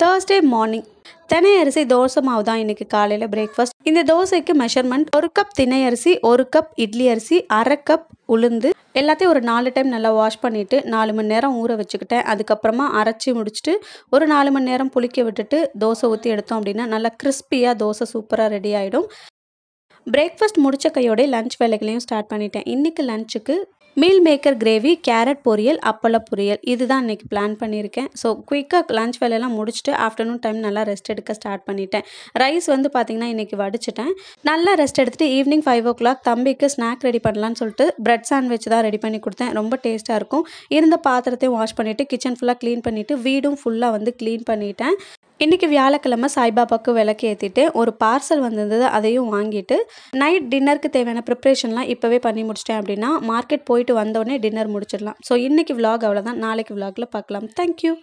Thursday morning தினை அரிசி தோசை மாவு தான் இன்றைக்கி காலையில் பிரேக்ஃபாஸ்ட் இந்த தோசைக்கு மெஷர்மெண்ட் ஒரு கப் தினை அரிசி ஒரு கப் இட்லி அரிசி அரை கப் உளுந்து எல்லாத்தையும் ஒரு நாலு டைம் நல்லா வாஷ் பண்ணிவிட்டு நாலு மணி நேரம் ஊற வச்சுக்கிட்டேன் அதுக்கப்புறமா அரைச்சி முடிச்சுட்டு ஒரு நாலு மணி நேரம் புளிக்க விட்டுட்டு தோசை ஊற்றி எடுத்தோம் அப்படின்னா நல்லா கிறிஸ்பியாக தோசை சூப்பராக ரெடி ஆகிடும் பிரேக்ஃபாஸ்ட் முடித்த கையோடய லன்ச் வேலைகளையும் ஸ்டார்ட் பண்ணிட்டேன் இன்றைக்கி லன்ச்சுக்கு மீல் மேக்கர் கிரேவி கேரட் பொரியல் அப்பள பொரியல் இதுதான் இன்னைக்கு பிளான் பண்ணியிருக்கேன் ஸோ குயிக்காக லஞ்ச் வேலையெல்லாம் முடிச்சுட்டு ஆஃப்டர்நூன் டைம் நல்லா ரெஸ்ட் எடுக்க ஸ்டார்ட் பண்ணிட்டேன் ரைஸ் வந்து பார்த்தீங்கன்னா இன்றைக்கி வடிச்சிட்டேன் நல்லா ரெஸ்ட் எடுத்துட்டு ஈவினிங் ஃபைவ் ஓ கிளாக் தம்பிக்கு ஸ்நாக் ரெடி பண்ணலான்னு சொல்லிட்டு பிரெட் சாண்ட்விச் தான் ரெடி பண்ணி கொடுத்தேன் ரொம்ப டேஸ்ட்டாக இருக்கும் இருந்த பாத்திரத்தையும் வாஷ் பண்ணிவிட்டு கிச்சன் ஃபுல்லாக க்ளீன் பண்ணிவிட்டு வீடும் ஃபுல்லாக வந்து க்ளீன் பண்ணிவிட்டேன் இன்றைக்கி வியாழக்கிழமை சாய்பாபாவுக்கு விளக்கு ஏற்றிட்டு ஒரு பார்சல் வந்திருந்தது அதையும் வாங்கிட்டு நைட் டின்னருக்கு தேவையான ப்ரிப்ரேஷன்லாம் இப்போவே பண்ணி முடிச்சிட்டேன் அப்படின்னா மார்க்கெட் போயிட்டு வந்தோடனே டின்னர் முடிச்சிடலாம் ஸோ இன்றைக்கி விலாக் அவ்வளோதான் நாளைக்கு விலாகில் பார்க்கலாம் தேங்க்யூ